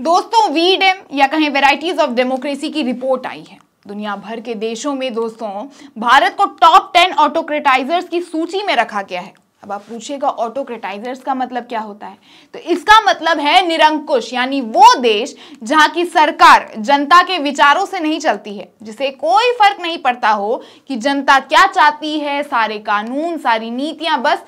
दोस्तों we Dem या कहें वेराइटीज ऑफ डेमोक्रेसी की रिपोर्ट आई है दुनिया भर के देशों में दोस्तों भारत को टॉप टेन ऑटोक्रेटाइजर्स की सूची में रखा गया है अब आप पूछेगा ऑटोक्रेटाइजर्स का मतलब क्या होता है तो इसका मतलब है निरंकुश यानी वो देश जहां की सरकार जनता के विचारों से नहीं चलती है जिसे कोई फर्क नहीं पड़ता हो कि जनता क्या चाहती है सारे कानून सारी नीतियां बस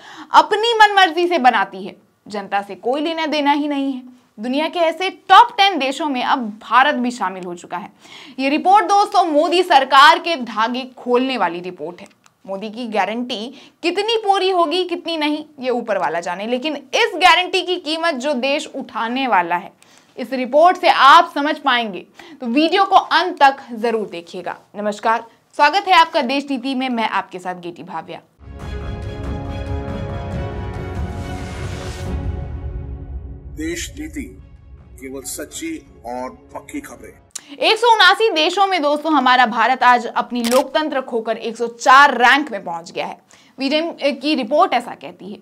अपनी मनमर्जी से बनाती है जनता से कोई लेना देना ही नहीं है दुनिया के ऐसे टॉप टेन देशों में अब भारत भी शामिल हो चुका है ये रिपोर्ट दोस्तों मोदी सरकार के धागे खोलने वाली रिपोर्ट है मोदी की गारंटी कितनी पूरी होगी कितनी नहीं ये ऊपर वाला जाने लेकिन इस गारंटी की कीमत जो देश उठाने वाला है इस रिपोर्ट से आप समझ पाएंगे तो वीडियो को अंत तक जरूर देखिएगा नमस्कार स्वागत है आपका देश नीति में मैं आपके साथ गेटी भाव्या देश नीति केवल सच्ची और पक्की खबरें एक देशों में दोस्तों हमारा भारत आज अपनी लोकतंत्र खोकर 104 रैंक में पहुंच गया है वीडियम की रिपोर्ट ऐसा कहती है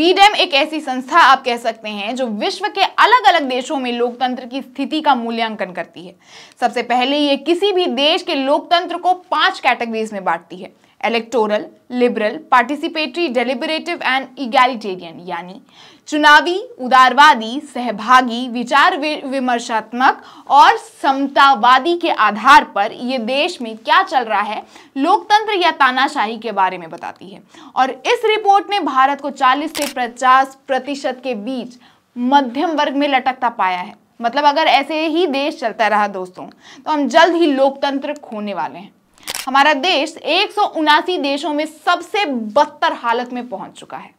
वीडेम एक ऐसी संस्था आप कह सकते हैं जो विश्व के अलग अलग देशों में लोकतंत्र की स्थिति का मूल्यांकन करती है सबसे पहले ये किसी भी देश के लोकतंत्र को पांच कैटेगरीज में बांटती है electoral liberal participatory deliberative and egalitarian यानी चुनावी उदारवादी सहभागी विचार विमर्शात्मक और समतावादी के आधार पर ये देश में क्या चल रहा है लोकतंत्र या तानाशाही के बारे में बताती है और इस रिपोर्ट ने भारत को 40 से 50 प्रतिशत के बीच मध्यम वर्ग में लटकता पाया है मतलब अगर ऐसे ही देश चलता रहा दोस्तों तो हम जल्द ही लोकतंत्र खोने वाले हैं हमारा देश एक देशों में सबसे बदतर हालत में पहुंच चुका है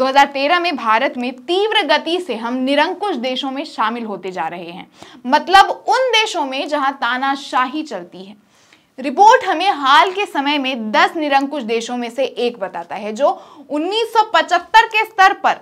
2013 में भारत में तीव्र गति से हम निरंकुश देशों में शामिल होते जा रहे हैं मतलब उन देशों में जहां तानाशाही चलती है रिपोर्ट हमें हाल के समय में 10 निरंकुश देशों में से एक बताता है जो 1975 के स्तर पर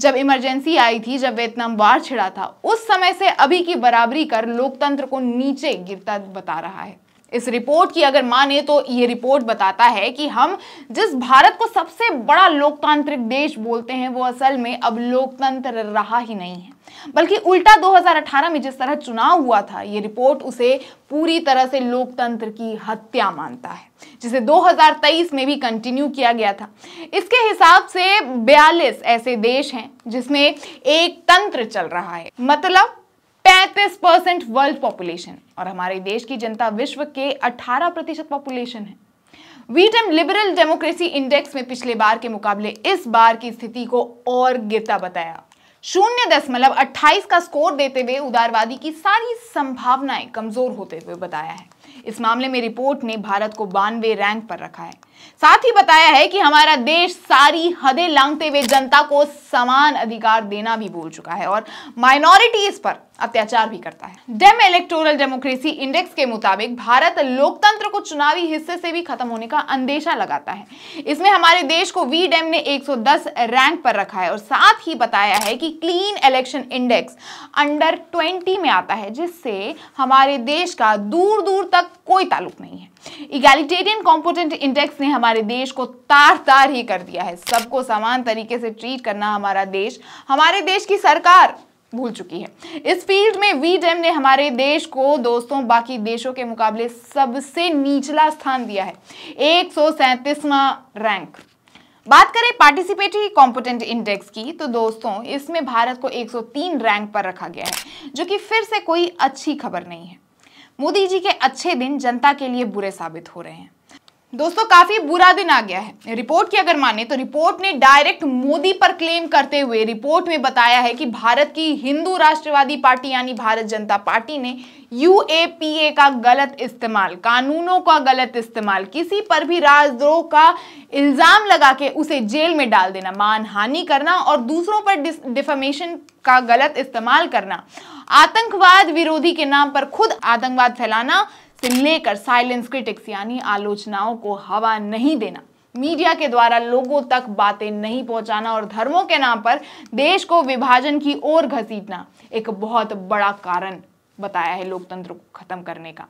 जब इमरजेंसी आई थी जब वियतनाम वार छिड़ा था उस समय से अभी की बराबरी कर लोकतंत्र को नीचे गिरता बता रहा है इस रिपोर्ट की अगर माने तो ये रिपोर्ट बताता है कि हम जिस भारत को सबसे बड़ा लोकतांत्रिक देश बोलते हैं वो असल में अब लोकतंत्र रहा ही नहीं है बल्कि उल्टा 2018 में जिस तरह चुनाव हुआ था ये रिपोर्ट उसे पूरी तरह से लोकतंत्र की हत्या मानता है जिसे 2023 में भी कंटिन्यू किया गया था इसके हिसाब से 42 ऐसे देश हैं जिसमें एक तंत्र चल रहा है मतलब पैंतीस परसेंट वर्ल्ड पॉपुलेशन और हमारे देश की जनता विश्व के 18 प्रतिशत पॉपुलेशन है वीटम लिबरल डेमोक्रेसी इंडेक्स में पिछले बार के मुकाबले इस बार की स्थिति को और गिरता बताया शून्य दशमलव अट्ठाईस का स्कोर देते हुए उदारवादी की सारी संभावनाएं कमजोर होते हुए बताया है इस मामले में रिपोर्ट ने भारत को बानवे रैंक पर रखा है साथ ही बताया है कि हमारा देश सारी हदें लांगते हुए जनता को समान अधिकार देना भी बोल चुका है और माइनॉरिटीज पर अत्याचार भी करता है डेम इलेक्टोरल डेमोक्रेसी इंडेक्स के मुताबिक भारत लोकतंत्र को चुनावी हिस्से से भी खत्म होने का अंदेशा लगाता है इसमें हमारे देश को वी डेम ने 110 रैंक पर रखा है और साथ ही बताया है कि clean election index under twenty में आता है जिससे हमारे देश का दूर दूर तक कोई ताल्लुक नहीं है इगैलिटेरियन कॉम्पोटेंट इंडेक्स ने हमारे देश को तार तार ही कर दिया है सबको समान तरीके से ट्रीट करना हमारा देश हमारे देश की सरकार भूल चुकी है इस फील्ड में वी डेम ने हमारे देश को दोस्तों बाकी देशों के मुकाबले सबसे निचला स्थान दिया है एक रैंक बात करें पार्टिसिपेटरी कॉम्पोटेंट इंडेक्स की तो दोस्तों इसमें भारत को 103 रैंक पर रखा गया है जो कि फिर से कोई अच्छी खबर नहीं है मोदी जी के अच्छे दिन जनता के लिए बुरे साबित हो रहे हैं दोस्तों काफी बुरा दिन आ गया है रिपोर्ट की अगर माने तो रिपोर्ट ने डायरेक्ट मोदी पर क्लेम करते हुए रिपोर्ट में बताया है कि भारत की हिंदू राष्ट्रवादी पार्टी यानी भारत जनता पार्टी ने यूएपीए का गलत इस्तेमाल कानूनों का गलत इस्तेमाल किसी पर भी राजद्रोह का इल्ज़ाम लगा के उसे जेल में डाल देना मानहानि करना और दूसरों पर डिफमेशन का गलत इस्तेमाल करना आतंकवाद विरोधी के नाम पर खुद आतंकवाद फैलाना से लेकर साइलेंस क्रिटिक्स यानी आलोचनाओं को हवा नहीं देना मीडिया के द्वारा लोगों तक बातें नहीं पहुंचाना और धर्मों के नाम पर देश को विभाजन की ओर घसीटना एक बहुत बड़ा कारण बताया है लोकतंत्र को खत्म करने का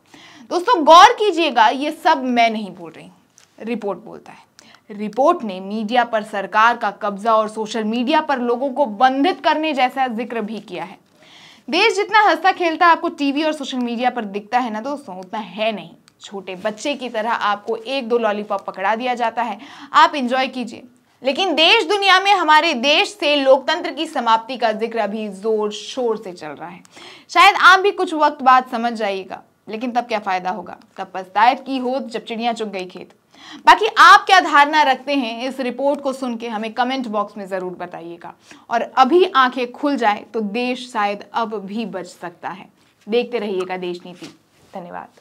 दोस्तों गौर कीजिएगा ये सब मैं नहीं बोल रही रिपोर्ट बोलता है रिपोर्ट ने मीडिया पर सरकार का कब्जा और सोशल मीडिया पर लोगों को बंधित करने जैसा जिक्र भी किया है देश जितना हंसता खेलता आपको टीवी और सोशल मीडिया पर दिखता है ना दोस्तों उतना है नहीं छोटे बच्चे की तरह आपको एक दो लॉलीपॉप पकड़ा दिया जाता है आप इंजॉय कीजिए लेकिन देश दुनिया में हमारे देश से लोकतंत्र की समाप्ति का जिक्र अभी जोर शोर से चल रहा है शायद आप भी कुछ वक्त बाद समझ जाइएगा लेकिन तब क्या फ़ायदा होगा तब पछताए की हो जब चिड़िया चुग गई खेत बाकी आप क्या धारणा रखते हैं इस रिपोर्ट को सुन के हमें कमेंट बॉक्स में ज़रूर बताइएगा और अभी आंखें खुल जाए तो देश शायद अब भी बच सकता है देखते रहिएगा देश नीति धन्यवाद